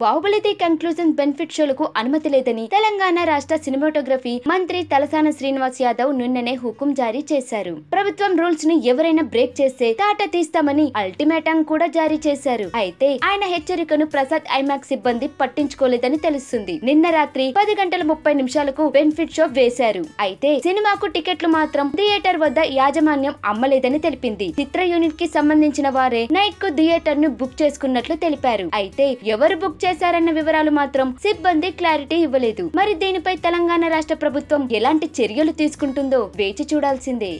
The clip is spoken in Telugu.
బాహుబలి ది కంక్లూజన్ బెనిఫిట్ షోలకు అనుమతి లేదని తెలంగాణ రాష్ట్ర సినిమాటోగ్రఫీ మంత్రి తలసాన శ్రీనివాస్ యాదవ్ నిన్ననే హుకుం జారీ చేశారు ప్రభుత్వం రూల్స్ ను ఎవరైనా బ్రేక్ చేస్తే తాట తీస్తామని అల్టిమేటం కూడా జారీ చేశారు అయితే ఆయన హెచ్చరికను ప్రసాద్ ఐమాక్స్ సిబ్బంది పట్టించుకోలేదని తెలుస్తుంది నిన్న రాత్రి పది గంటల ముప్పై నిమిషాలకు బెనిఫిట్ షో వేశారు అయితే సినిమాకు టికెట్లు మాత్రం థియేటర్ వద్ద యాజమాన్యం అమ్మలేదని తెలిపింది చిత్ర యూనిట్ కి సంబంధించిన వారే నైట్ కు థియేటర్ ను బుక్ చేసుకున్నట్లు తెలిపారు అయితే ఎవరు బుక్ బుక్ చేశారన్న వివరాలు మాత్రం సిబ్బంది క్లారిటీ ఇవ్వలేదు మరి దీనిపై తెలంగాణ రాష్ట్ర ప్రభుత్వం ఎలాంటి చర్యలు తీసుకుంటుందో వేచి చూడాల్సిందే